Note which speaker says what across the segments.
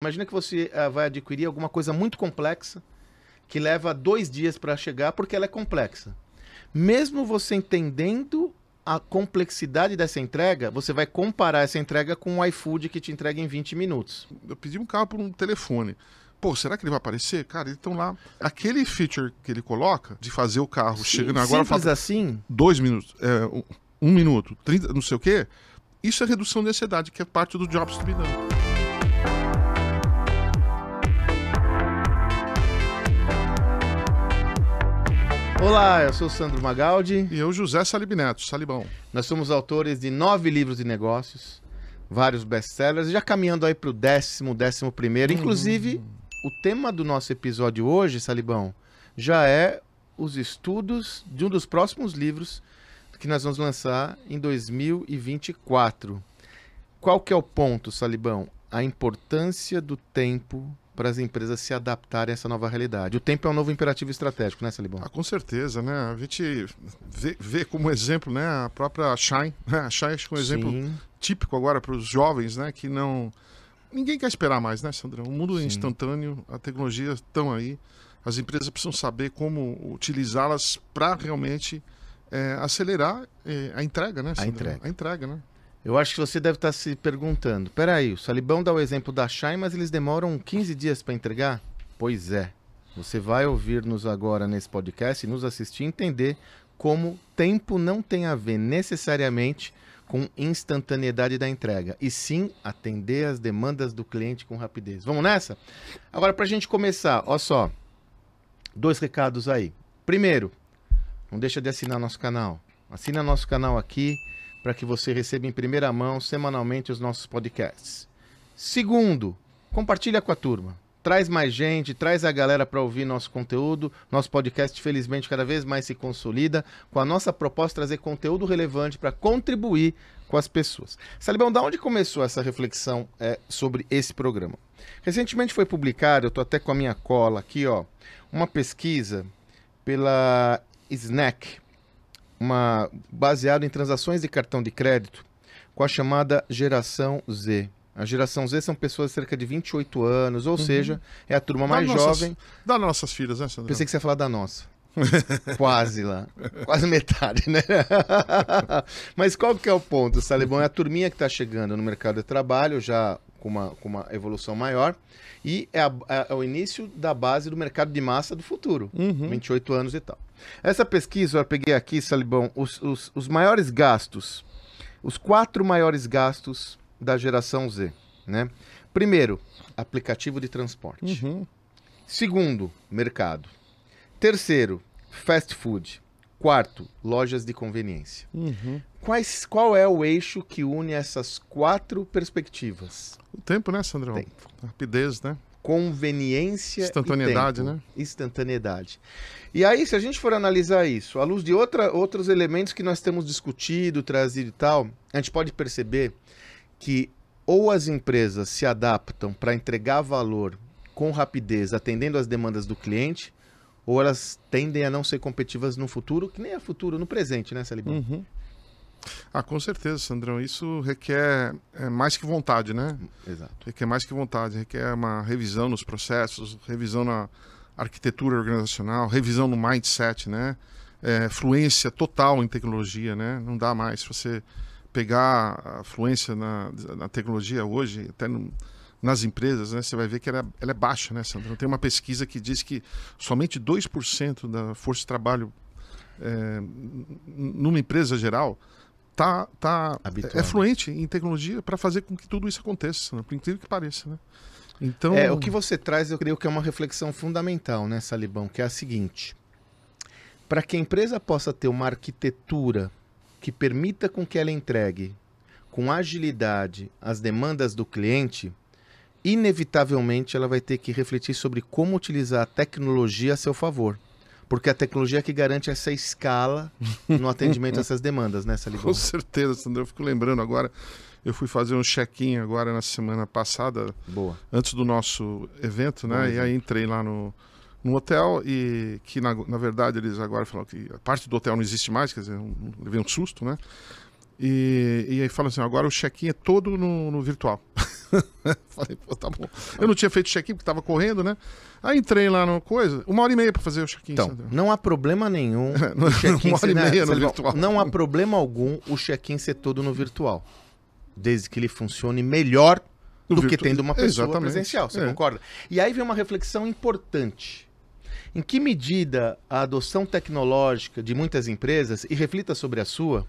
Speaker 1: Imagina que você uh, vai adquirir alguma coisa muito complexa que leva dois dias para chegar porque ela é complexa. Mesmo você entendendo a complexidade dessa entrega, você vai comparar essa entrega com o um iFood que te entrega em 20 minutos. Eu pedi um carro
Speaker 2: por um telefone. Pô, será que ele vai aparecer? Cara, então lá. Aquele feature que ele coloca de fazer o carro chegando agora. faz assim? Dois minutos, é, um, um minuto, trinta, não sei o quê. Isso é redução de ansiedade, que é parte do Jobs to be done.
Speaker 1: Olá, eu sou Sandro Magaldi. E eu, José Salib Neto, Salibão. Nós somos autores de nove livros de negócios, vários best-sellers, já caminhando aí para o décimo, décimo primeiro. Inclusive, o tema do nosso episódio hoje, Salibão, já é os estudos de um dos próximos livros que nós vamos lançar em 2024. Qual que é o ponto, Salibão? a importância do tempo para as empresas se adaptarem a essa nova realidade. O tempo é um novo imperativo estratégico, né, Celibão?
Speaker 2: Ah, com certeza, né? A gente vê, vê, como exemplo, né, a própria Shine, né? a Shine é um exemplo Sim. típico agora para os jovens, né, que não ninguém quer esperar mais, né, Sandra? O mundo é Sim. é instantâneo, a tecnologia estão aí, as empresas precisam saber como utilizá-las para realmente é, acelerar é, a entrega, né? Sandra? A entrega. A entrega, né?
Speaker 1: Eu acho que você deve estar tá se perguntando: peraí, o Salibão dá o exemplo da Shai, mas eles demoram 15 dias para entregar? Pois é. Você vai ouvir-nos agora nesse podcast e nos assistir entender como tempo não tem a ver necessariamente com instantaneidade da entrega, e sim atender as demandas do cliente com rapidez. Vamos nessa? Agora, para a gente começar, olha só, dois recados aí. Primeiro, não deixa de assinar nosso canal. Assina nosso canal aqui para que você receba em primeira mão semanalmente os nossos podcasts. Segundo, compartilha com a turma. Traz mais gente, traz a galera para ouvir nosso conteúdo. Nosso podcast, felizmente, cada vez mais se consolida com a nossa proposta de trazer conteúdo relevante para contribuir com as pessoas. Salibão, da onde começou essa reflexão é, sobre esse programa? Recentemente foi publicado, eu estou até com a minha cola aqui, ó, uma pesquisa pela SNAC, uma baseado em transações de cartão de crédito com a chamada geração Z. A geração Z são pessoas de cerca de 28 anos, ou uhum. seja, é a turma da mais nossas, jovem.
Speaker 2: Da nossas filhas, né, Pensei que
Speaker 1: você ia falar da nossa. Quase lá. Quase metade, né? Mas qual que é o ponto, Salibão? É a turminha que está chegando no mercado de trabalho, já com uma, com uma evolução maior, e é, a, é, é o início da base do mercado de massa do futuro. Uhum. 28 anos e tal. Essa pesquisa eu peguei aqui, Salibão, os, os, os maiores gastos, os quatro maiores gastos da geração Z, né? Primeiro, aplicativo de transporte. Uhum. Segundo, mercado. Terceiro, fast food. Quarto, lojas de conveniência. Uhum. Quais, qual é o eixo que une essas quatro perspectivas? O tempo, né, Sandrão? Tempo. rapidez, né? conveniência. Instantaneidade, e tempo. né? Instantaneidade. E aí, se a gente for analisar isso, à luz de outra, outros elementos que nós temos discutido, trazido e tal, a gente pode perceber que ou as empresas se adaptam para entregar valor com rapidez, atendendo às demandas do cliente, ou elas tendem a não
Speaker 2: ser competitivas no futuro, que nem é futuro, no presente, né, Celibão? Uhum. Ah, com certeza, Sandrão. Isso requer é, mais que vontade, né? Exato. Requer mais que vontade, requer uma revisão nos processos, revisão na arquitetura organizacional, revisão no mindset, né? É, fluência total em tecnologia, né? Não dá mais. Se você pegar a fluência na, na tecnologia hoje, até no, nas empresas, né, você vai ver que ela, é, ela é baixa, né, Sandrão? Tem uma pesquisa que diz que somente 2% da força de trabalho é, numa empresa geral tá, tá é fluente em tecnologia para fazer com que tudo isso aconteça, né? por incrível que pareça, né?
Speaker 1: Então... É, o que você traz, eu creio que é uma reflexão fundamental, né, Salibão, que é a seguinte. Para que a empresa possa ter uma arquitetura que permita com que ela entregue com agilidade as demandas do cliente, inevitavelmente ela vai ter que refletir sobre como utilizar a tecnologia a seu favor. Porque a tecnologia é que garante essa escala no atendimento a essas
Speaker 2: demandas, né, Salibão? Com certeza, Sandro. Eu fico lembrando agora, eu fui fazer um check-in agora na semana passada. Boa. Antes do nosso evento, né? Bom, e aí entrei lá no, no hotel e que na, na verdade eles agora falaram que a parte do hotel não existe mais, quer dizer, um, levei um susto, né? E, e aí fala assim: agora o check-in é todo no, no virtual. Falei, pô, tá bom. Eu não tinha feito check-in porque tava correndo, né? Aí entrei lá numa coisa, uma hora e meia para fazer o check-in. Então, não há
Speaker 1: problema nenhum. uma hora e né, meia no virtual.
Speaker 2: Não há problema algum o check-in ser todo no
Speaker 1: virtual. Desde que ele funcione melhor do virtu... que tendo uma pessoa Exatamente. presencial, você é. concorda? E aí vem uma reflexão importante. Em que medida a adoção tecnológica de muitas empresas, e reflita sobre a sua,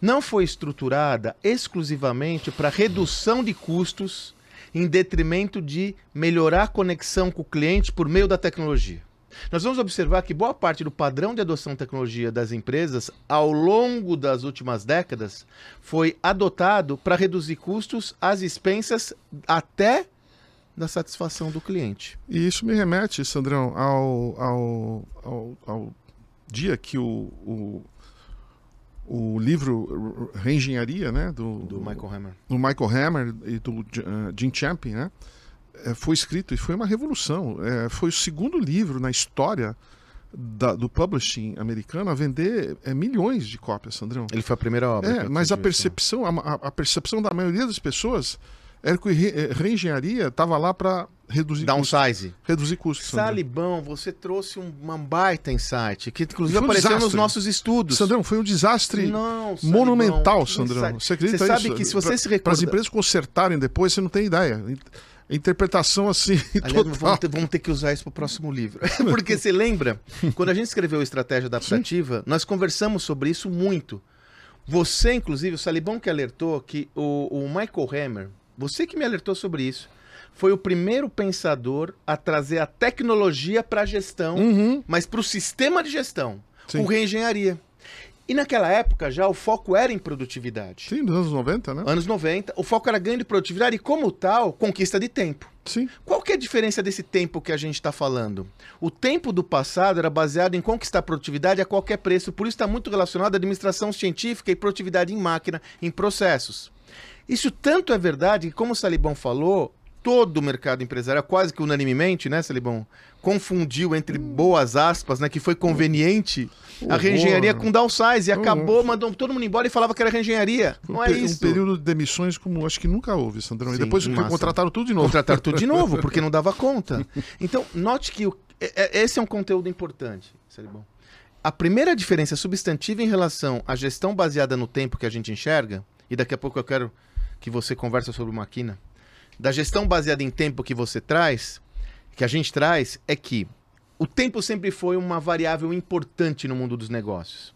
Speaker 1: não foi estruturada exclusivamente para redução de custos em detrimento de melhorar a conexão com o cliente por meio da tecnologia. Nós vamos observar que boa parte do padrão de adoção de tecnologia das empresas ao longo das últimas décadas foi adotado para reduzir custos às expensas até da satisfação do cliente.
Speaker 2: E isso me remete, Sandrão, ao, ao, ao, ao dia que o, o o livro Reengenharia, né? Do, do Michael Hammer. Do Michael Hammer e do uh, eh, Jim Champion, né? É, foi escrito e foi uma revolução. É, foi o segundo livro na história da, do publishing americano a vender é, milhões de cópias, Sandrão. Ele foi a primeira obra. É, mas a percepção, a, a percepção da maioria das pessoas Érico eh, Reengenharia estava lá para reduzir downsize custo, reduzir custos Salibão você trouxe uma baita insight que inclusive um apareceu desastre. nos nossos estudos Sandrão foi um desastre não, Salibão, monumental Sandrão você acredita você sabe isso? que se você pra, se recorda... para as empresas consertarem depois você não tem ideia interpretação assim Aliás, vamos, ter, vamos, ter, que usar isso para o próximo livro
Speaker 1: porque você lembra quando a gente escreveu a estratégia adaptativa Sim. nós conversamos sobre isso muito você inclusive o Salibão que alertou que o, o Michael Hammer você que me alertou sobre isso. Foi o primeiro pensador a trazer a tecnologia para a gestão, uhum. mas para o sistema de gestão, Sim. com reengenharia. E naquela época já o foco era em produtividade. Sim, dos anos 90, né? Anos 90. O foco era ganho de produtividade e, como tal, conquista de tempo. Sim. Qual que é a diferença desse tempo que a gente está falando? O tempo do passado era baseado em conquistar produtividade a qualquer preço, por isso está muito relacionado à administração científica e produtividade em máquina, em processos. Isso tanto é verdade que, como o Salibão falou, todo o mercado empresarial, quase que unanimemente, né, Salibão, confundiu entre hum. boas aspas, né, que foi conveniente Horror. Hum. a reengenharia com downsize e hum. acabou, mandou todo mundo embora e falava que era reengenharia. Não é isso. Um
Speaker 2: período de demissões como acho que nunca houve, Sandrão. Sim, e depois contrataram tudo de novo. Contrataram tudo de novo, porque não dava conta.
Speaker 1: Então, note que o... É, é, esse é um conteúdo importante, Salibão. A primeira diferença substantiva em relação à gestão baseada no tempo que a gente enxerga e daqui a pouco eu quero que você converse sobre uma quina, da gestão baseada em tempo que você traz, que a gente traz, é que o tempo sempre foi uma variável importante no mundo dos negócios.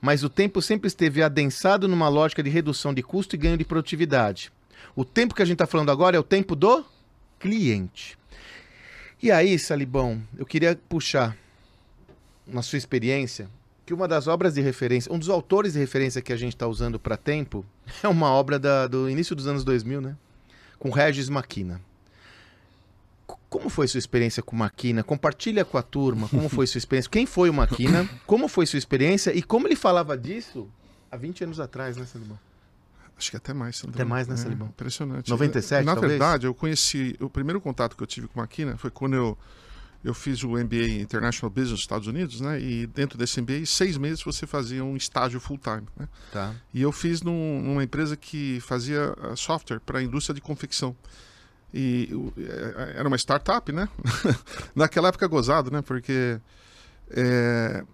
Speaker 1: Mas o tempo sempre esteve adensado numa lógica de redução de custo e ganho de produtividade. O tempo que a gente está falando agora é o tempo do cliente. E aí, Salibão, eu queria puxar, na sua experiência, que uma das obras de referência, um dos autores de referência que a gente está usando para tempo é uma obra da, do início dos anos 2000, né? Com Regis Maquina. Como foi sua experiência com Maquina? Compartilha com a turma como foi sua experiência. Quem foi o Maquina? Como foi sua experiência? E como ele falava disso há 20 anos atrás, né, Salimão?
Speaker 2: Acho que até mais. Até mais, né, é, impressionante É, impressionante. 97, Na talvez? verdade, eu conheci... O primeiro contato que eu tive com Maquina foi quando eu eu fiz o MBA International Business nos Estados Unidos, né? E dentro desse MBA, seis meses você fazia um estágio full time, né? Tá. E eu fiz num, numa empresa que fazia eh, software para a indústria de confecção. E eu, eh, eh, era uma startup, né? Naquela época gozado, né? Porque é,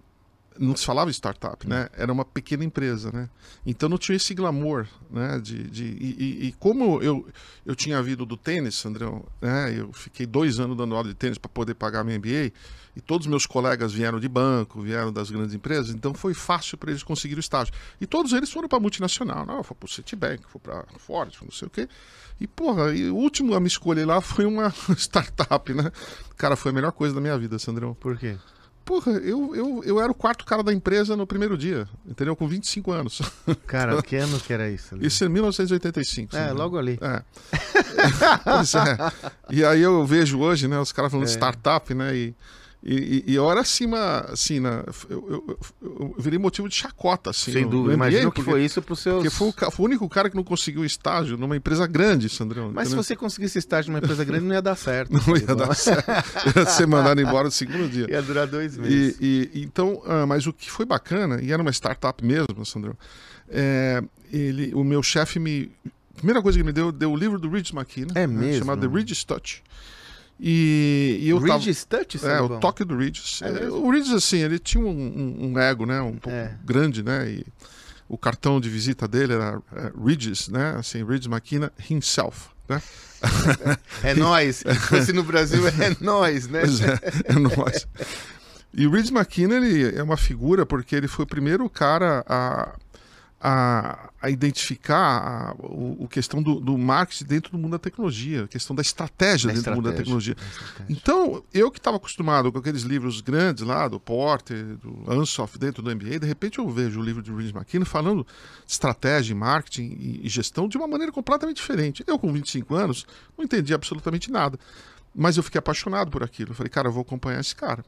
Speaker 2: não se falava startup, né? Uhum. Era uma pequena empresa, né? Então não tinha esse glamour, né? De, de e, e, como eu, eu tinha vindo do tênis, Andrão, né? Eu fiquei dois anos dando aula de tênis para poder pagar minha MBA e todos meus colegas vieram de banco, vieram das grandes empresas, então foi fácil para eles conseguir o estágio. E todos eles foram para multinacional, não? Né? Foi para o Citibank, foi para Ford, não sei o quê. E porra, e o último a me escolher lá foi uma startup, né? Cara, foi a melhor coisa da minha vida, Sandrão. Por quê? porra, eu, eu, eu era o quarto cara da empresa no primeiro dia, entendeu? Com 25 anos. Cara, que ano que era isso? Ali? Isso em 1985. É, é logo ali. É. pois é. E aí eu vejo hoje, né, os caras falando é. startup, né, e... E, e, e acima, assim, na, eu, eu, eu, virei motivo de chacota, assim. Sem dúvida, imagino que foi isso para os seus... Porque foi o, foi o, único cara que não conseguiu estágio numa empresa grande, Sandrão. Mas entendeu? se
Speaker 1: você conseguisse estágio numa empresa grande, não ia dar certo. não ia dar certo. ia ser mandado embora no segundo dia. Ia durar dois meses.
Speaker 2: E, e então, ah, mas o que foi bacana, e era uma startup mesmo, Sandrão, é, ele, o meu chefe me... A primeira coisa que me deu, deu o livro do Ridge McKinnon. né? É mesmo? Chamado The Ridge Touch e, e eu Regis tava... Touch, é, o toque do Regis. É, é o Regis, assim, ele tinha um, um, um ego, né? Um pouco é. grande, né? E o cartão de visita dele era é, Regis, né? Assim, Regis Maquina himself, né? É nós. Se no Brasil é nós, né? Pois é, é nós. E o Regis McKinnon ele é uma figura porque ele foi o primeiro cara a, a, a identificar a, o, questão do, do, marketing dentro do mundo da tecnologia, a questão da estratégia da dentro estratégia, do mundo da tecnologia. Da então, eu que estava acostumado com aqueles livros grandes lá, do Porter, do Ansoff, dentro do MBA, de repente eu vejo o livro de Reed McKinnon falando de estratégia, marketing e, e gestão de uma maneira completamente diferente. Eu, com 25 anos, não entendi absolutamente nada. Mas eu fiquei apaixonado por aquilo. Eu falei, cara, eu vou acompanhar esse cara.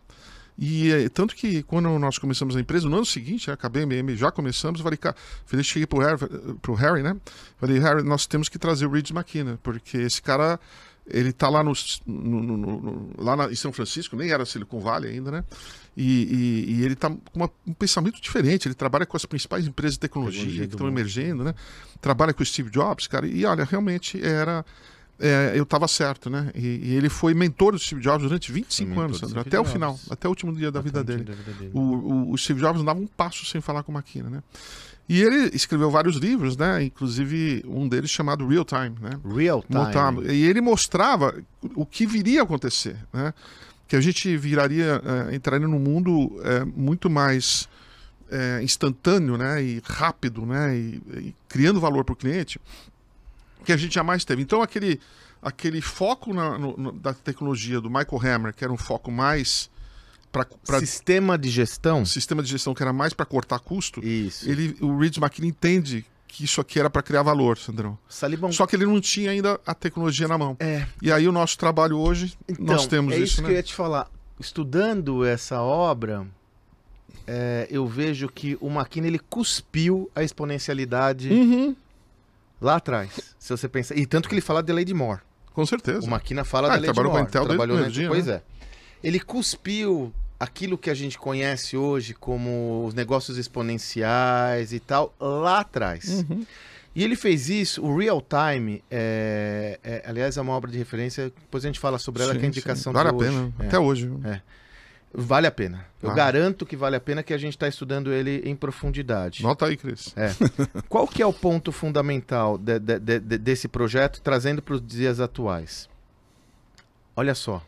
Speaker 2: E eh, tanto que quando nós começamos a empresa, no ano seguinte, né, a KBMM já começamos, eu falei, cara, cheguei pro Harry, eh, Harry, né? Falei, Harry, nós temos que trazer o Reed McKenna, porque esse cara, ele tá lá no, no, no, no lá na, em São Francisco, nem era Silicon Valley ainda, né? E, e, e ele tá com uma, um pensamento diferente, ele trabalha com as principais empresas de tecnologia, tecnologia que estão emergendo, né? Trabalha com o Steve Jobs, cara, e olha, realmente era é, eu estava certo, né? E, e, ele foi mentor do Steve Jobs durante 25 foi anos, até Jobs. o final, até o último dia da, vida dele. da vida dele. O, o, o, Steve Jobs não dava um passo sem falar com a máquina, né? E ele escreveu vários livros, né? Inclusive um deles chamado Real Time, né? Real Time. Montado. E ele mostrava o que viria a acontecer, né? Que a gente viraria, é, entraria num mundo é, muito mais é, instantâneo, né? E rápido, né? E, e criando valor para o cliente que a gente jamais teve. Então, aquele, aquele foco na, no, no, da tecnologia do Michael Hammer, que era um foco mais. para sistema de gestão? Sistema de gestão que era mais para cortar custo. Isso. Ele, o Reed McKinney entende que isso aqui era para criar valor, Sandrão. Salibão. Só que ele não tinha ainda a tecnologia na mão. É. E aí o nosso trabalho hoje, então, nós temos é isso. É isso que né? eu ia te
Speaker 1: falar. Estudando essa obra, é, eu vejo que o McKinney ele cuspiu a exponencialidade uhum. Lá atrás, se você pensar. E tanto que ele fala de Lady Moore. Com certeza. O Maquina fala ah, da Lady trabalhou Moore. Com a Intel trabalhou na energia, Pois né? é. Ele cuspiu aquilo que a gente conhece hoje como os negócios exponenciais e tal, lá atrás. Uhum. E ele fez isso, o Real Time, é, é, aliás, é uma obra de referência, depois a gente fala sobre ela, sim, que é a indicação sim. Vale a é, hoje. pena, é. até hoje. É. Vale a pena. Eu ah. garanto que vale a pena que a gente está estudando ele em profundidade. Nota aí, Cris. É. Qual que é o ponto fundamental de, de, de, desse projeto, trazendo para os dias atuais? Olha só.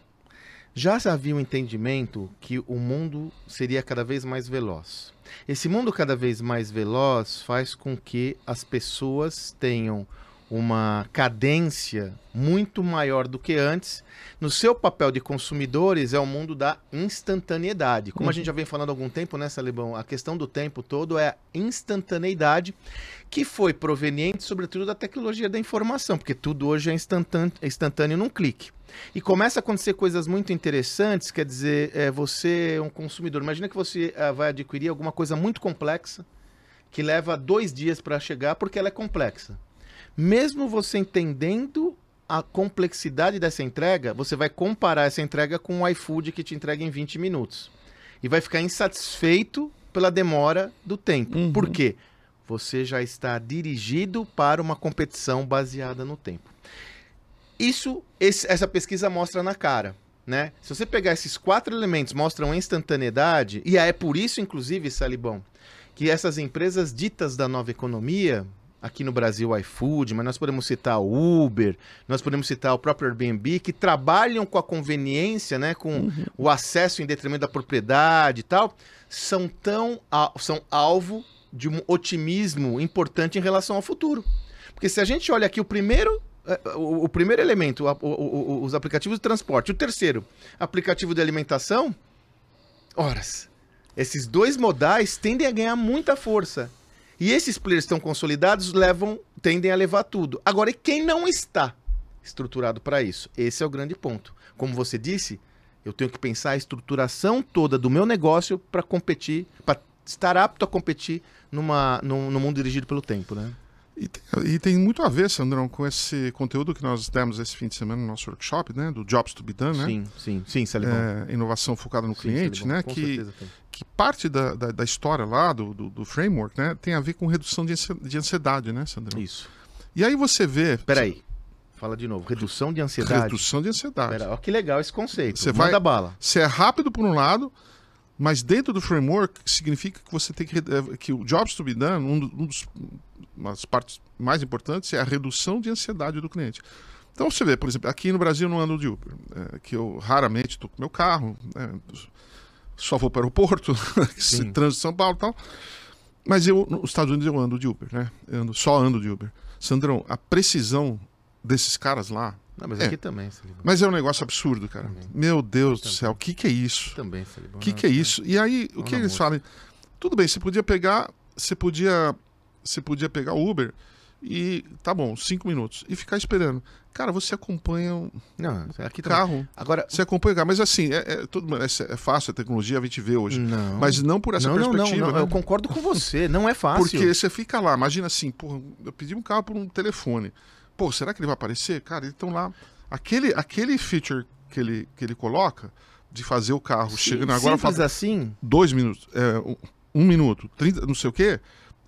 Speaker 1: Já havia o um entendimento que o mundo seria cada vez mais veloz. Esse mundo cada vez mais veloz faz com que as pessoas tenham uma cadência muito maior do que antes. No seu papel de consumidores é o mundo da instantaneidade. Como uhum. a gente já vem falando há algum tempo, né, Salibão? A questão do tempo todo é a instantaneidade que foi proveniente, sobretudo, da tecnologia da informação, porque tudo hoje é instantâneo, é instantâneo num clique. E começa a acontecer coisas muito interessantes, quer dizer, é, você é um consumidor. Imagina que você é, vai adquirir alguma coisa muito complexa, que leva dois dias para chegar, porque ela é complexa. Mesmo você entendendo a complexidade dessa entrega, você vai comparar essa entrega com o um iFood que te entrega em 20 minutos. E vai ficar insatisfeito pela demora do tempo. Uhum. Por quê? Você já está dirigido para uma competição baseada no tempo. Isso, esse, essa pesquisa mostra na cara. Né? Se você pegar esses quatro elementos, mostram instantaneidade, e é por isso, inclusive, Salibão, que essas empresas ditas da nova economia, aqui no Brasil o iFood, mas nós podemos citar o Uber, nós podemos citar o próprio Airbnb, que trabalham com a conveniência, né, com uhum. o acesso em detrimento da propriedade e tal, são tão são alvo de um otimismo importante em relação ao futuro. Porque se a gente olha aqui o primeiro eh, o, primeiro elemento, os aplicativos de transporte, o terceiro, aplicativo de alimentação, horas. Esses dois modais tendem a ganhar muita força e esses players estão consolidados levam, tendem a levar tudo. Agora, e quem não está estruturado para isso? Esse é o grande ponto. Como você disse, eu tenho que pensar a estruturação toda do meu negócio para competir,
Speaker 2: para estar apto a competir numa, num, num mundo dirigido pelo tempo, né? E tem, e tem, muito a ver, Sandrão, com esse conteúdo que nós demos esse fim de semana no nosso workshop, né? Do Jobs to be Done, né? Sim, sim, sim, Celibon. É, inovação focada no sim, cliente, né? Com que, certeza, que parte da, da, da história lá, do, do, do, framework, né? Tem a ver com redução de ansiedade, né, Sandrão? Isso. E aí você vê... Peraí, Fala de novo. Redução de ansiedade. Redução de ansiedade. Pera, que
Speaker 1: legal esse conceito. Você vai da bala.
Speaker 2: Você é rápido por um lado, mas dentro do framework significa que você tem que eh, que o jobs to be done, um dos uma das partes mais importantes é a redução de ansiedade do cliente. Então você vê, por exemplo, aqui no Brasil não ando de Uber, é, que eu raramente estou com meu carro, né, só vou para o aeroporto, trânsito de São Paulo e tal. Mas eu, nos Estados Unidos eu ando de Uber, né? Eu ando, só ando de Uber. Sandrão, a precisão desses caras lá. Não, mas é. aqui também, Salibão. Mas é um negócio absurdo, cara. Também. Meu Deus eu do também. céu, o que, que é isso?
Speaker 1: Também, Salibão. O que, que é isso?
Speaker 2: E aí, o que eles falam? Tudo bem, você podia pegar, você podia você podia pegar o Uber e tá bom, cinco minutos. E ficar esperando. Cara, você acompanha o não, aqui carro. Também. Agora, você acompanha o carro. Mas assim, é, é tudo, é, é, fácil, a tecnologia a gente vê hoje. Não. Mas não por essa não, perspectiva. Não, não, né? eu concordo
Speaker 1: com você, não é fácil. Porque você
Speaker 2: fica lá, imagina assim, porra, eu pedi um carro por um telefone. Pô, será que ele vai aparecer? Cara, eles estão lá. Aquele, aquele feature que ele, que ele coloca de fazer o carro Sim, chegando agora. faz assim? Dois minutos, é, um, um minuto, trinta, não sei o quê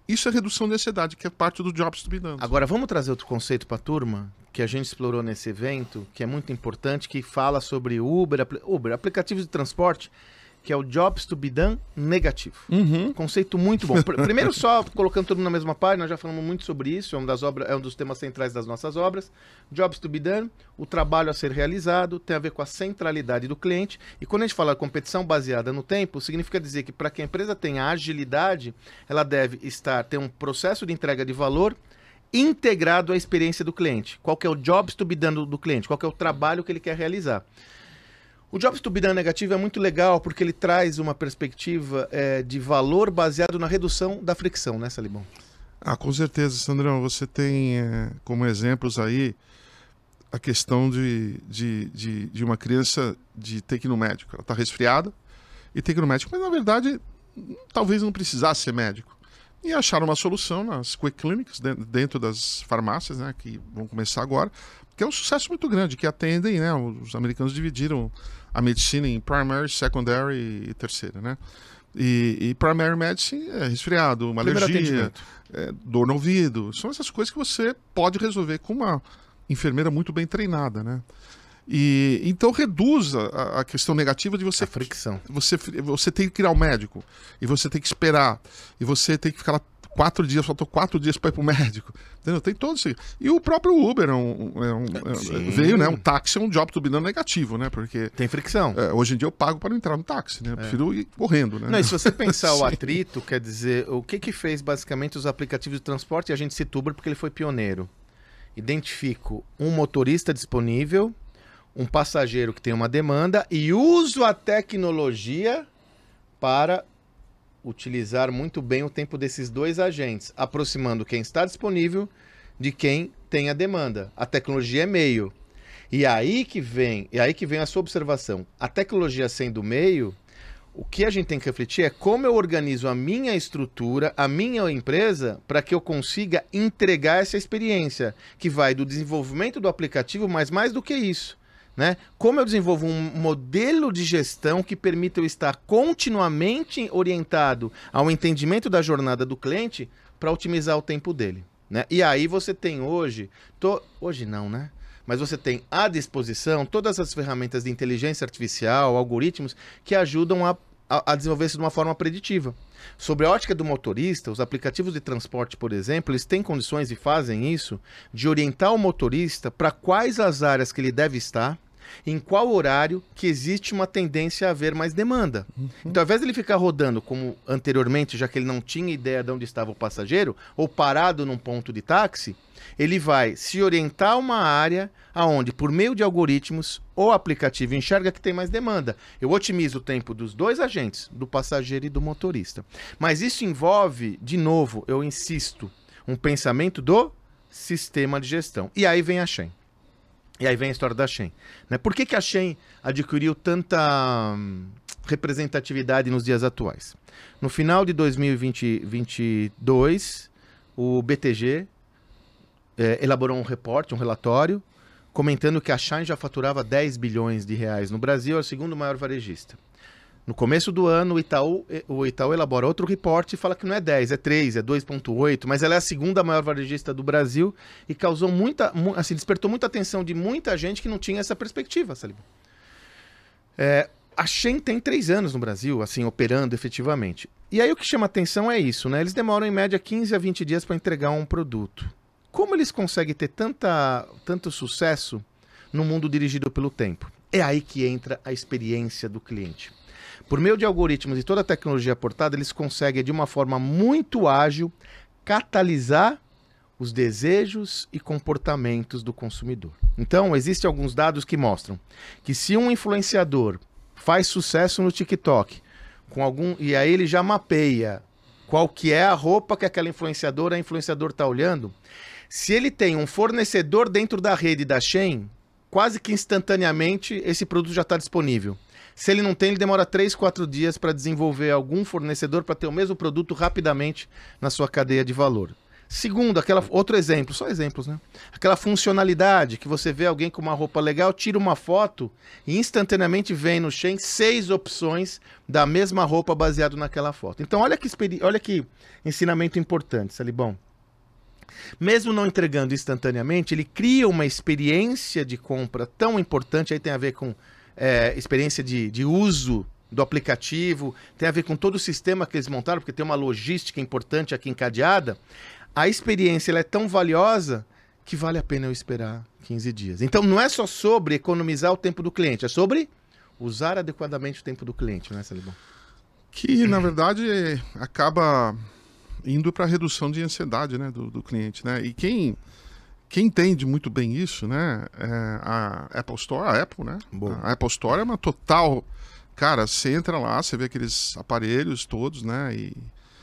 Speaker 2: isso é redução de ansiedade, que é parte do Jobs to be done. Agora,
Speaker 1: vamos trazer outro conceito para a turma, que a gente explorou nesse evento, que é muito importante, que fala sobre Uber, apl Uber aplicativos de transporte que é o Jobs to be Done negativo. Uhum. Conceito muito bom. Primeiro, só colocando todo mundo na mesma página, nós já falamos muito sobre isso, é um, das obras, é um dos temas centrais das nossas obras. Jobs to be Done, o trabalho a ser realizado, tem a ver com a centralidade do cliente. E quando a gente fala competição baseada no tempo, significa dizer que para que a empresa tenha agilidade, ela deve estar, ter um processo de entrega de valor integrado à experiência do cliente. Qual que é o Jobs to be Done do, do cliente? Qual que é o trabalho que ele quer realizar? O Jobs to be done negativo é muito legal porque ele traz uma perspectiva é, de valor baseado na redução da fricção, né, Salibão?
Speaker 2: Ah, com certeza, Sandrão. Você tem é, como exemplos aí a questão de, de, de, de, uma criança de ter que ir no médico. Ela está resfriada e tem que ir no médico, mas na verdade talvez não precisasse ser médico e acharam uma solução nas Quick Clinics, dentro das farmácias, né, que vão começar agora, que é um sucesso muito grande, que atendem, né, os americanos dividiram a medicina em primary, secondary e terceira, né. E, e primary medicine é resfriado, uma Primeiro alergia, é, dor no ouvido, são essas coisas que você pode resolver com uma enfermeira muito bem treinada, né. E então reduz a, a, questão negativa de você a fricção. Você você tem que criar um médico e você tem que esperar e você tem que ficar lá quatro dias, faltou quatro dias para ir pro médico. Entendeu? Tem todo isso. E o próprio Uber é um, é um é veio, né? Um táxi é um job to negativo, né? Porque. Tem fricção. É, hoje em dia eu pago para não entrar no táxi, né? Eu é. prefiro ir correndo, né? Não, e se você pensar o
Speaker 1: atrito, quer dizer, o que que fez basicamente os aplicativos de transporte? E a gente cita Uber porque ele foi pioneiro. Identifico um motorista disponível um passageiro que tem uma demanda e uso a tecnologia para utilizar muito bem o tempo desses dois agentes, aproximando quem está disponível de quem tem a demanda. A tecnologia é meio. E aí que vem, e aí que vem a sua observação. A tecnologia sendo meio, o que a gente tem que refletir é como eu organizo a minha estrutura, a minha empresa, para que eu consiga entregar essa experiência, que vai do desenvolvimento do aplicativo, mas mais do que isso né? Como eu desenvolvo um modelo de gestão que permita eu estar continuamente orientado ao entendimento da jornada do cliente para otimizar o tempo dele. Né? E aí você tem hoje, hoje não, né? Mas você tem à disposição todas as ferramentas de inteligência artificial, algoritmos que ajudam a, a desenvolver-se de uma forma preditiva. Sobre a ótica do motorista, os aplicativos de transporte, por exemplo, eles têm condições e fazem isso de orientar o motorista para quais as áreas que ele deve estar, em qual horário que existe uma tendência a haver mais demanda. Uhum. Então, ao invés de ele ficar rodando como anteriormente, já que ele não tinha ideia de onde estava o passageiro, ou parado num ponto de táxi, ele vai se orientar a uma área aonde, por meio de algoritmos, o aplicativo enxerga que tem mais demanda. Eu otimizo o tempo dos dois agentes, do passageiro e do motorista. Mas isso envolve, de novo, eu insisto, um pensamento do sistema de gestão. E aí vem a Shen. E aí vem a história da Shen. Né? Por que, que a Shen adquiriu tanta hum, representatividade nos dias atuais? No final de 2022, o BTG é, elaborou um reporte, um relatório, comentando que a Shen já faturava 10 bilhões de reais no Brasil, é o segundo maior varejista. No começo do ano, o Itaú, o Itaú elabora outro reporte e fala que não é 10, é 3, é 2,8, mas ela é a segunda maior varejista do Brasil e causou muita, assim, despertou muita atenção de muita gente que não tinha essa perspectiva, Salim. É, a Shen tem três anos no Brasil, assim, operando efetivamente. E aí o que chama atenção é isso, né? Eles demoram em média 15 a 20 dias para entregar um produto. Como eles conseguem ter tanta, tanto sucesso no mundo dirigido pelo tempo? É aí que entra a experiência do cliente. Por meio de algoritmos e toda a tecnologia aportada, eles conseguem, de uma forma muito ágil, catalisar os desejos e comportamentos do consumidor. Então, existem alguns dados que mostram que se um influenciador faz sucesso no TikTok, com algum e aí ele já mapeia qual que é a roupa que aquela influenciadora, influenciador está olhando, se ele tem um fornecedor dentro da rede da Shein, quase que instantaneamente esse produto já está disponível. Se ele não tem, ele demora 3, 4 dias para desenvolver algum fornecedor para ter o mesmo produto rapidamente na sua cadeia de valor. Segundo, aquela outro exemplo, só exemplos, né? Aquela funcionalidade que você vê alguém com uma roupa legal, tira uma foto e instantaneamente vem no Shein seis opções da mesma roupa baseado naquela foto. Então, olha que, olha que ensinamento importante, Salibão. Mesmo não entregando instantaneamente, ele cria uma experiência de compra tão importante, aí tem a ver com é, experiência de, de uso do aplicativo, tem a ver com todo o sistema que eles montaram, porque tem uma logística importante aqui encadeada. A experiência ela é tão valiosa que vale a pena eu esperar 15 dias. Então não é só sobre economizar o tempo do cliente, é sobre
Speaker 2: usar adequadamente o tempo do cliente, né, Salibão? Que na verdade acaba indo para a redução de ansiedade né, do, do cliente, né? E quem quem entende muito bem isso, né, é a Apple Store, a Apple, né? Boa. A Apple Store é uma total. Cara, você entra lá, você vê aqueles aparelhos todos, né? E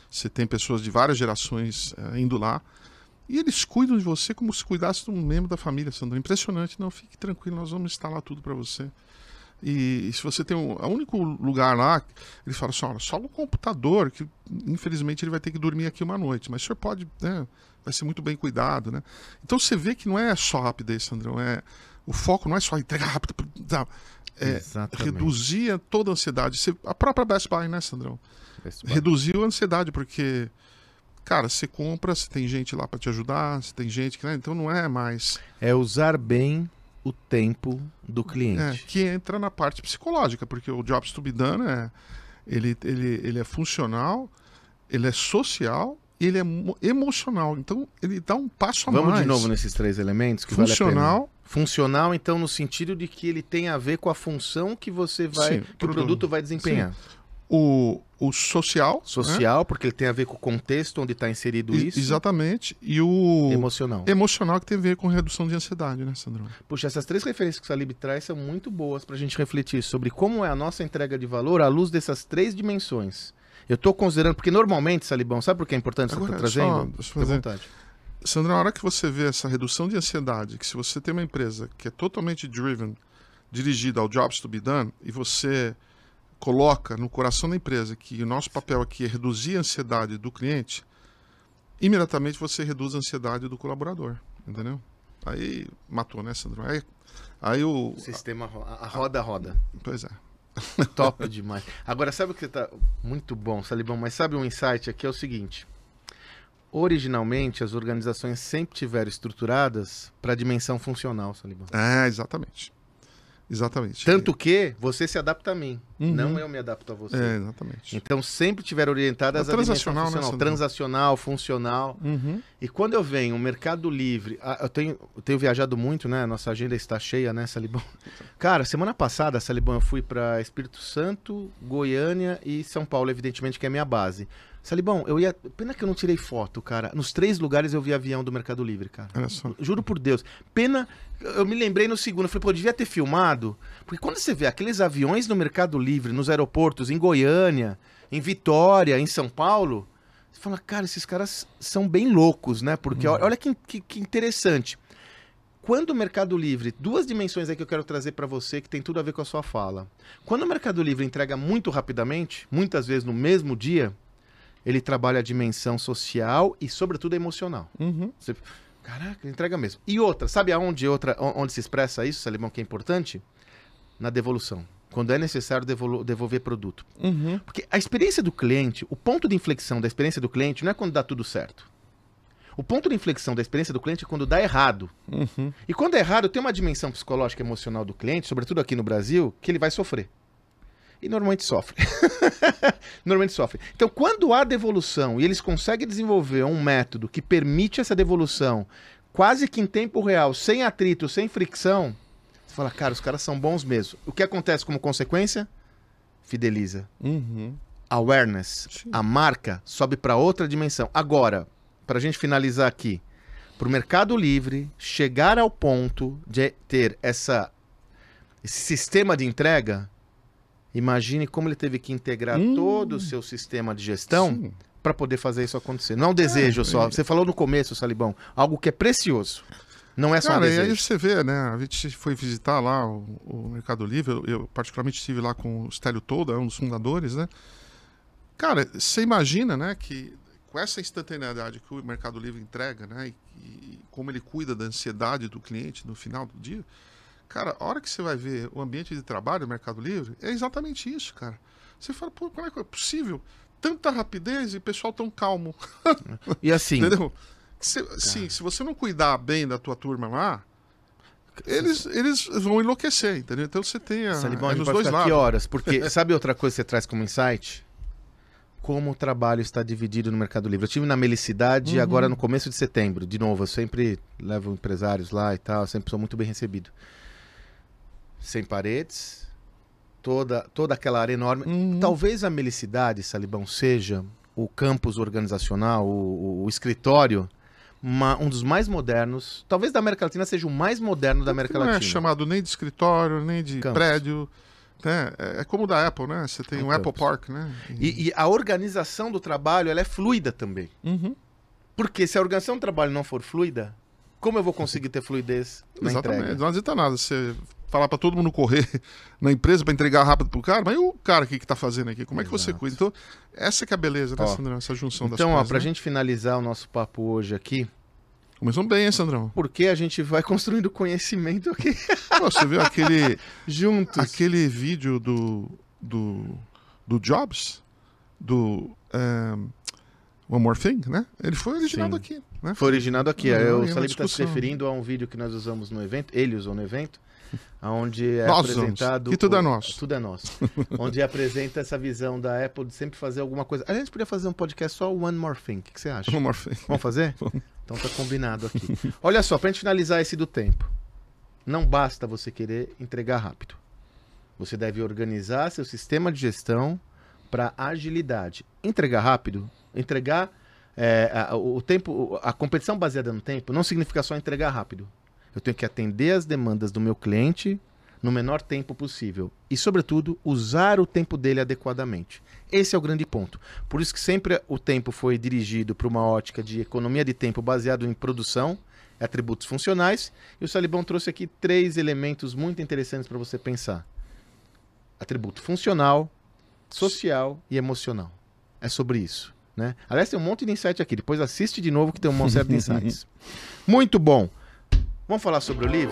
Speaker 2: você tem pessoas de várias gerações é, indo lá. E eles cuidam de você como se cuidasse de um membro da família, Sandro. Impressionante. Não, fique tranquilo, nós vamos instalar tudo para você. E, e, se você tem um. O único lugar lá, ele fala assim: olha, só o computador, que infelizmente ele vai ter que dormir aqui uma noite, mas o senhor pode. Né, vai ser muito bem cuidado, né? Então você vê que não é só rapidez, Sandrão, é o foco não é só entregar rápido, é, Exatamente. toda a ansiedade. Você, a própria Best Buy, né, Sandrão? Buy. Reduziu a ansiedade, porque, cara, você compra, você tem gente lá para te ajudar, você tem gente que. Né, então não é mais. É usar bem o tempo do cliente. É, que entra na parte psicológica, porque o Jobs to be done é, ele, ele, ele é funcional, ele é social ele é emocional. Então, ele dá um passo a mais. Vamos de novo nesses
Speaker 1: três elementos que Funcional. Vale Funcional, então, no sentido de que ele tem a ver com a função que
Speaker 2: você vai. Sim, que o produto vai desempenhar. O, o social. Né? Social,
Speaker 1: né? porque ele tem a ver com o contexto onde está inserido isso. Exatamente.
Speaker 2: E o. Emocional. Emocional, que tem a ver com redução de ansiedade, né, Sandro? Puxa, essas
Speaker 1: três referências que o Salib traz são muito boas para a gente refletir sobre como é a nossa entrega de valor à luz dessas três dimensões eu estou considerando, porque
Speaker 2: normalmente, Salibão, sabe por que é importante Agora, você tá trazendo? Só, fazer... vontade. Sandra, na hora que você vê essa redução de ansiedade, que se você tem uma empresa que é totalmente driven, dirigida ao jobs to be done, e você coloca no coração da empresa que o nosso papel aqui é reduzir a ansiedade do cliente, imediatamente você reduz a ansiedade do colaborador, entendeu? Aí matou, né, Sandro? Aí, aí o. o sistema, a roda roda. Pois é.
Speaker 1: Top demais. Agora, sabe o que você tá.
Speaker 2: Muito bom, Salibão, mas sabe um
Speaker 1: insight aqui? É o seguinte. Originalmente, as organizações sempre tiveram estruturadas para a dimensão funcional, Salibão. É, exatamente. Exatamente. Tanto que você se adapta a mim, uhum. não eu me adapto a você. É, exatamente. Então sempre tiver orientadas é a transacional, funcional, né, transacional, funcional. Uhum. E quando eu venho, o Mercado Livre, eu tenho, eu tenho viajado muito, né? Nossa agenda está cheia, né, Salibão? Cara, semana passada, Salibão, eu fui para Espírito Santo, Goiânia e São Paulo, evidentemente que é minha base. Salibão, eu ia. Pena que eu não tirei foto, cara. Nos três lugares eu vi avião do Mercado Livre, cara. Olha só. Juro por Deus. Pena. Eu me lembrei no segundo. Eu falei, pô, eu devia ter filmado. Porque quando você vê aqueles aviões no Mercado Livre, nos aeroportos, em Goiânia, em Vitória, em São Paulo, você fala, cara, esses caras são bem loucos, né? Porque hum. olha que, que, que interessante. Quando o Mercado Livre, duas dimensões aí que eu quero trazer para você que tem tudo a ver com a sua fala. Quando o Mercado Livre entrega muito rapidamente, muitas vezes no mesmo dia, ele trabalha a dimensão social e, sobretudo, emocional. Uhum. Você... Caraca, entrega mesmo. E outra, sabe aonde outra, onde se expressa isso, Salimão, que é importante? Na devolução. Quando é necessário devolver produto. Uhum. Porque a experiência do cliente, o ponto de inflexão da experiência do cliente não é quando dá tudo certo. O ponto de inflexão da experiência do cliente é quando dá errado. Uhum. E quando é errado, tem uma dimensão psicológica e emocional do cliente, sobretudo aqui no Brasil, que ele vai sofrer e normalmente sofre. normalmente sofre. Então, quando há devolução e eles conseguem desenvolver um método que permite essa devolução quase que em tempo real, sem atrito, sem fricção, você fala, cara, os caras são bons mesmo. O que acontece como consequência? Fideliza. Uhum. Awareness. Sim. A marca sobe para outra dimensão. Agora, para a gente finalizar aqui, para o Mercado Livre chegar ao ponto de ter essa, esse sistema de entrega, Imagine como ele teve que integrar hum. todo o seu sistema de gestão para poder fazer isso acontecer. Não é um desejo é, só. É. Você falou no começo, Salibão, algo que é precioso.
Speaker 2: Não é só Cara, um desejo. E aí você vê, né? A gente foi visitar lá o, o Mercado Livre. Eu, eu, particularmente estive lá com o Stélio Toda, um dos fundadores, né? Cara, você imagina, né, que com essa instantaneidade que o Mercado Livre entrega, né, e, e como ele cuida da ansiedade do cliente no final do dia, Cara, a hora que você vai ver o ambiente de trabalho, o Mercado Livre, é exatamente isso, cara. Você fala, pô, como é que é possível? Tanta rapidez e pessoal tão calmo. E assim. Entendeu? Se, sim, se você não cuidar bem da tua turma lá, eles, eles vão enlouquecer, entendeu? Então você tem a. Salibão, é nos dois lados. que horas? Porque sabe
Speaker 1: outra coisa que você traz como insight? Como o trabalho está dividido no Mercado Livre. Eu tive na Melicidade uhum. agora no começo de setembro. De novo, eu sempre levo empresários lá e tal, sempre sou muito bem recebido sem paredes, toda, toda aquela área enorme. Uhum. Talvez a Melicidade, Salibão, seja o campus organizacional, o, o escritório, uma, um dos mais modernos, talvez da América Latina seja o mais moderno da América não é Latina. Não é
Speaker 2: chamado nem de escritório, nem de campus. prédio.
Speaker 1: Né? É, é como o da Apple, né? Você tem o um Apple Park, né? E, e, a organização do trabalho
Speaker 2: ela é fluida também.
Speaker 1: Uhum. Porque se a organização do trabalho não for fluida, como eu vou
Speaker 2: conseguir ter fluidez na Exatamente. entrega? Não adianta nada você falar para todo mundo correr na empresa para entregar rápido para o cara, mas e o cara aqui que tá fazendo aqui? Como é que Exato. você cuida? Então, essa que é a beleza, né, ó, Sandrão? Essa junção então, das Então, para a né? gente
Speaker 1: finalizar o nosso papo hoje aqui, Começou bem, hein, Sandrão? Porque a gente vai construindo conhecimento aqui.
Speaker 2: Pô, você viu aquele. Juntos. Aquele vídeo do. Do, do Jobs? Do. Eh, One More Thing, né? Ele foi originado Sim. aqui. Né? Foi originado aqui. eu, eu está se referindo
Speaker 1: a um vídeo que nós usamos no evento, ele usou no evento, onde é Nós apresentado. E tudo o... é nosso. Tudo é nosso. onde apresenta essa visão da Apple de sempre fazer alguma coisa. A gente podia fazer um podcast só One More Thing. O que você acha? One More Thing. Vamos fazer? Então tá combinado aqui. Olha só, pra gente finalizar esse do tempo. Não basta você querer entregar rápido. Você deve organizar seu sistema de gestão para agilidade. Entregar rápido, entregar é, a, o tempo, a competição baseada no tempo não significa só entregar rápido. Eu tenho que atender as demandas do meu cliente no menor tempo possível e, sobretudo, usar o tempo dele adequadamente. Esse é o grande ponto. Por isso que sempre o tempo foi dirigido para uma ótica de economia de tempo baseado em produção, atributos funcionais, e o Salibão trouxe aqui três elementos muito interessantes para você pensar. Atributo funcional, social e emocional. É sobre isso. Né? Aliás, tem um monte de insight aqui. Depois assiste de novo que tem um monte de insights. muito bom. Vamos falar sobre o livro?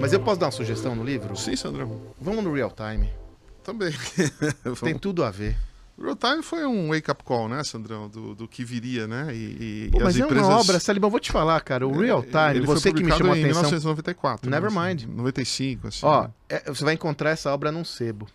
Speaker 1: Mas eu posso dar uma sugestão
Speaker 2: no livro? Sim, Sandrão. Vamos no real time. Também. Tem tudo a ver. Real Time foi um wake-up call, né, Sandrão? Do, do que viria, né? E, e Pô, mas as é empresas... uma obra,
Speaker 1: Salimão, vou te falar, cara. O é, Real Time, você que me chamou a atenção. em 1994. Nevermind. Né, assim, 95, assim. Ó, é, você vai encontrar essa obra num sebo.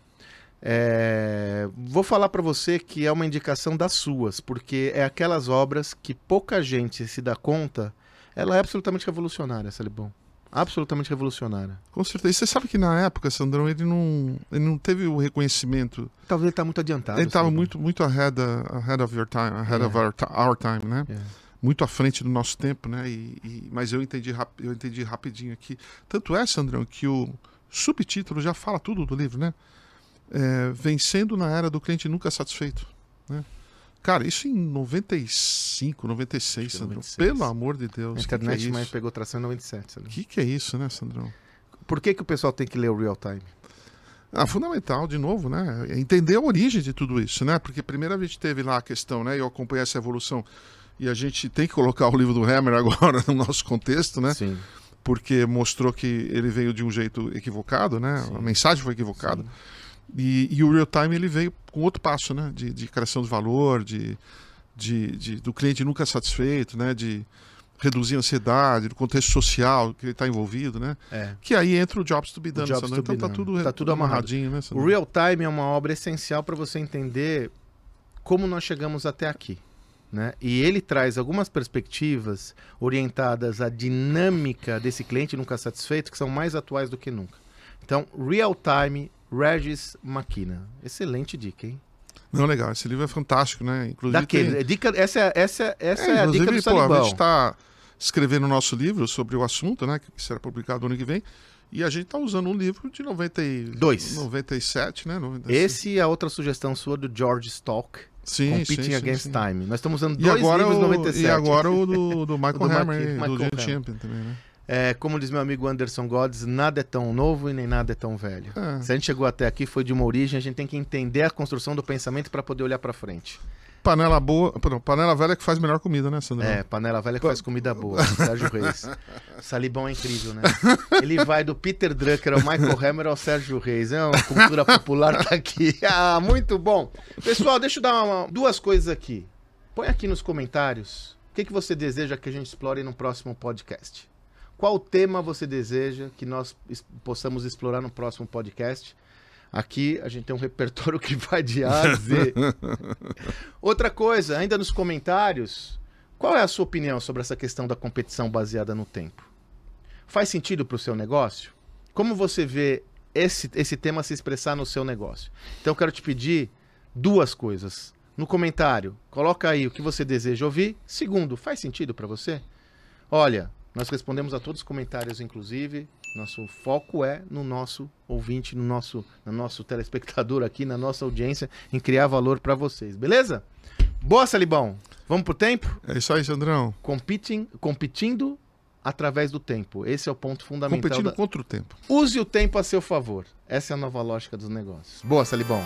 Speaker 1: É, vou falar para você que é uma indicação das suas, porque é aquelas obras que pouca gente se dá conta. Ela é absolutamente revolucionária, Salibão. Absolutamente revolucionária.
Speaker 2: Com certeza. E você sabe que na época, Sandrão, ele não, ele não teve o reconhecimento. Talvez ele tá muito adiantado. Ele estava muito, muito ahead, ahead of your time, ahead yeah. of é. our, our, time, né? Yeah. É. Muito à frente do nosso tempo, né? E, e, mas eu entendi, eu entendi rapidinho aqui. Tanto é, Sandrão, que o subtítulo já fala tudo do livro, né? é, vencendo na era do cliente nunca satisfeito. Né? Cara, isso em 95, 96, é Sandrão. 96. Pelo amor de Deus. A internet que que é mais pegou tração em 97. Sandrão. Que que é isso, né, Sandrão? Por que, que o pessoal tem que ler o real time? Ah, fundamental, de novo, né? É entender a origem de tudo isso, né? Porque primeiro a gente teve lá a questão, né? Eu acompanhei essa evolução e a gente tem que colocar o livro do Hammer agora no nosso contexto, né? Sim. Porque mostrou que ele veio de um jeito equivocado, né? Sim. A mensagem foi equivocada. Sim. E, e, o real time ele veio com outro passo, né? De, de criação de valor, de, de, de, do cliente nunca satisfeito, né? De reduzir a ansiedade, do contexto social que ele está envolvido, né? É. Que aí entra o Jobs to be done, to então be tá, done. Tudo, tá tudo amarradinho, né? O real
Speaker 1: time é uma obra essencial para você entender como nós chegamos até aqui. Né? E ele traz algumas perspectivas orientadas à dinâmica desse cliente nunca satisfeito que são mais atuais do que nunca. Então, real time Regis Makina. Excelente dica, hein?
Speaker 2: Não, legal. Esse livro é fantástico, né? Inclusive Daquele. Tem... Dica, essa essa,
Speaker 1: essa é, é a dica do pô, A gente
Speaker 2: está escrevendo o nosso livro sobre o assunto, né? Que será publicado ano que vem. E a gente está usando um livro de 92. 97, né? 97. Esse é outra sugestão sua do George
Speaker 1: Stock. Sim, Competing sim, sim, Against sim. Time. Nós estamos usando e dois livros o, 97. E agora o do, do Michael o do Hammer, do Michael Champion também, né? É, como diz meu amigo Anderson Godes, nada é tão novo e nem nada é tão velho. Ah. Se a gente chegou até aqui, foi de uma origem, a gente tem que entender a construção do pensamento para poder olhar para frente.
Speaker 2: Panela boa, panela velha que faz melhor comida, né, É, panela velha que faz comida boa. Sérgio Reis.
Speaker 1: O Salibão é incrível, né? Ele vai do Peter Drucker ao Michael Hammer ao Sérgio Reis. É uma cultura popular tá aqui. Ah, muito bom. Pessoal, deixa eu dar uma, duas coisas aqui. Põe aqui nos comentários o que, que você deseja que a gente explore no próximo podcast. Qual tema você deseja que nós possamos explorar no próximo podcast? Aqui a gente tem um repertório que vai de A a Z. Outra coisa, ainda nos comentários, qual é a sua opinião sobre essa questão da competição baseada no tempo? Faz sentido para o seu negócio? Como você vê esse, esse tema se expressar no seu negócio? Então eu quero te pedir duas coisas. No comentário, coloca aí o que você deseja ouvir. Segundo, faz sentido para você? Olha, nós respondemos a todos os comentários, inclusive. Nosso foco é no nosso ouvinte, no nosso, no nosso telespectador aqui, na nossa audiência, em criar valor para vocês, beleza? Boa, Salibão! Vamos pro tempo? É isso aí, Sandrão. Competing, competindo através do tempo. Esse é o ponto fundamental. Competindo da... contra o tempo. Use o tempo a seu favor. Essa é a nova lógica dos negócios. Boa, Salibão!